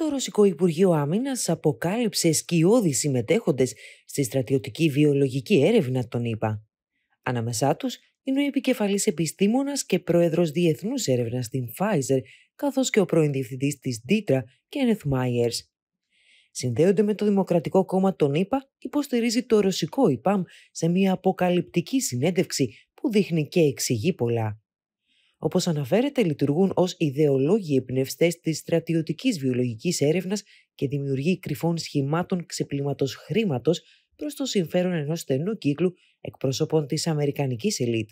το Ρωσικό Υπουργείο Άμυνας αποκάλυψε σκιώδη συμμετέχοντες στη στρατιωτική βιολογική έρευνα των ΗΠΑ. Ανάμεσά τους είναι ο επικεφαλής επιστήμονας και πρόεδρος διεθνούς έρευνας στην Pfizer, καθώς και ο πρώην διευθυντής της Ditra, Kenneth Myers. Συνδέονται με το Δημοκρατικό Κόμμα των ΗΠΑ, υποστηρίζει το ρωσικό ΙΠΑΜ σε μια αποκαλυπτική συνέντευξη που δείχνει και εξηγεί πολλά. Όπως αναφέρεται, λειτουργούν ως ιδεολόγοι εμπνευστές της στρατιωτικής βιολογικής έρευνας και δημιουργεί κρυφών σχημάτων ξεπλήματος χρήματος προς το συμφέρον ενός στενού κύκλου εκπροσώπων της Αμερικανικής ελίτ.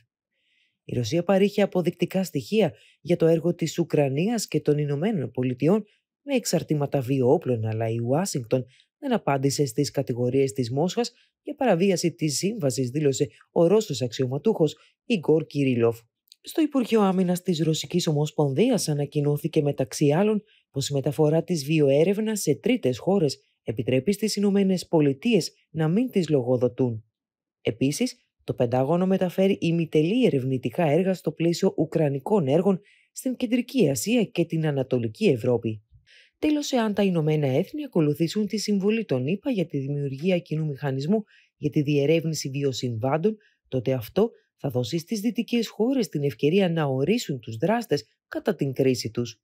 Η Ρωσία παρήχε αποδεικτικά στοιχεία για το έργο της Ουκρανίας και των Ηνωμένων Πολιτειών με εξαρτήματα βιοόπλων, αλλά η Ουάσιγκτον δεν απάντησε στις κατηγορίες της Μόσχας για παραβίαση της σύμβασης, δήλωσε ο Ρώσος αξιωματούχος Ιγκόρ Κυρίλοφ. Στο Υπουργείο Άμυνας της Ρωσικής Ομοσπονδίας ανακοινώθηκε μεταξύ άλλων πως η μεταφορά της βιοέρευνας σε τρίτες χώρες επιτρέπει στις Ηνωμένες Πολιτείες να μην τις λογοδοτούν. Επίσης, το Πεντάγωνο μεταφέρει ημιτελή ερευνητικά έργα στο πλαίσιο Ουκρανικών έργων στην Κεντρική Ασία και την Ανατολική Ευρώπη. Τέλος, εάν τα Ηνωμένα Έθνη ακολουθήσουν τη συμβολή των ΗΠΑ για τη δημιουργία κοινού μηχανισμού για τη διερεύνηση βιοσυμβάντων, τότε αυτό θα δώσεις στις δυτικές χώρες την ευκαιρία να ορίσουν τους δράστες κατά την κρίση τους